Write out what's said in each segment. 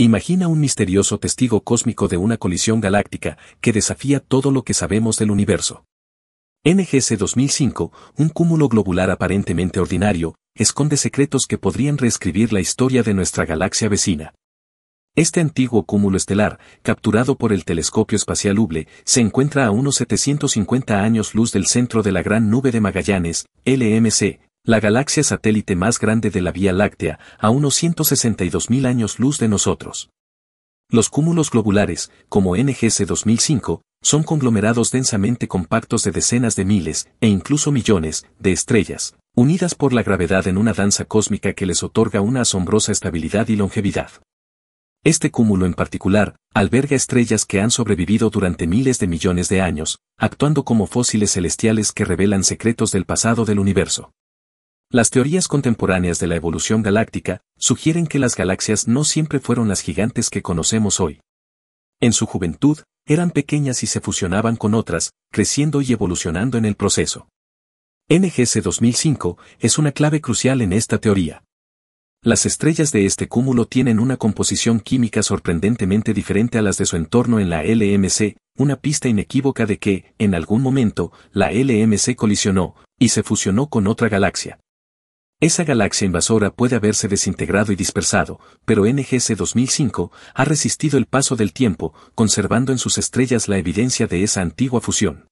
Imagina un misterioso testigo cósmico de una colisión galáctica que desafía todo lo que sabemos del universo. NGC 2005, un cúmulo globular aparentemente ordinario, esconde secretos que podrían reescribir la historia de nuestra galaxia vecina. Este antiguo cúmulo estelar, capturado por el telescopio espacial Hubble, se encuentra a unos 750 años luz del centro de la Gran Nube de Magallanes, LMC, la galaxia satélite más grande de la Vía Láctea, a unos 162.000 años luz de nosotros. Los cúmulos globulares, como NGC 2005, son conglomerados densamente compactos de decenas de miles, e incluso millones, de estrellas, unidas por la gravedad en una danza cósmica que les otorga una asombrosa estabilidad y longevidad. Este cúmulo en particular, alberga estrellas que han sobrevivido durante miles de millones de años, actuando como fósiles celestiales que revelan secretos del pasado del universo. Las teorías contemporáneas de la evolución galáctica sugieren que las galaxias no siempre fueron las gigantes que conocemos hoy. En su juventud, eran pequeñas y se fusionaban con otras, creciendo y evolucionando en el proceso. NGC 2005 es una clave crucial en esta teoría. Las estrellas de este cúmulo tienen una composición química sorprendentemente diferente a las de su entorno en la LMC, una pista inequívoca de que, en algún momento, la LMC colisionó, y se fusionó con otra galaxia. Esa galaxia invasora puede haberse desintegrado y dispersado, pero NGC 2005 ha resistido el paso del tiempo, conservando en sus estrellas la evidencia de esa antigua fusión.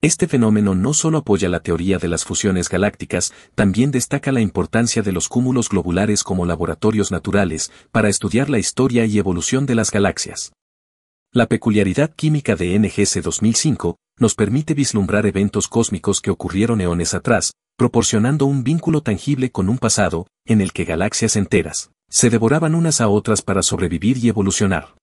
Este fenómeno no solo apoya la teoría de las fusiones galácticas, también destaca la importancia de los cúmulos globulares como laboratorios naturales para estudiar la historia y evolución de las galaxias. La peculiaridad química de NGC 2005 nos permite vislumbrar eventos cósmicos que ocurrieron eones atrás, proporcionando un vínculo tangible con un pasado, en el que galaxias enteras se devoraban unas a otras para sobrevivir y evolucionar.